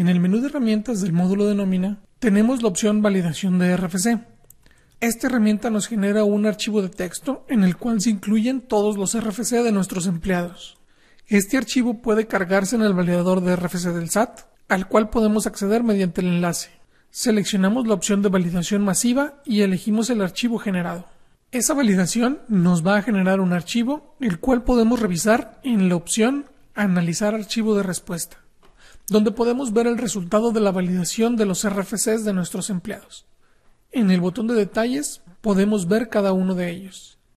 En el menú de herramientas del módulo de nómina tenemos la opción Validación de RFC. Esta herramienta nos genera un archivo de texto en el cual se incluyen todos los RFC de nuestros empleados. Este archivo puede cargarse en el validador de RFC del SAT, al cual podemos acceder mediante el enlace. Seleccionamos la opción de validación masiva y elegimos el archivo generado. Esa validación nos va a generar un archivo, el cual podemos revisar en la opción Analizar archivo de respuesta donde podemos ver el resultado de la validación de los RFCs de nuestros empleados. En el botón de detalles podemos ver cada uno de ellos.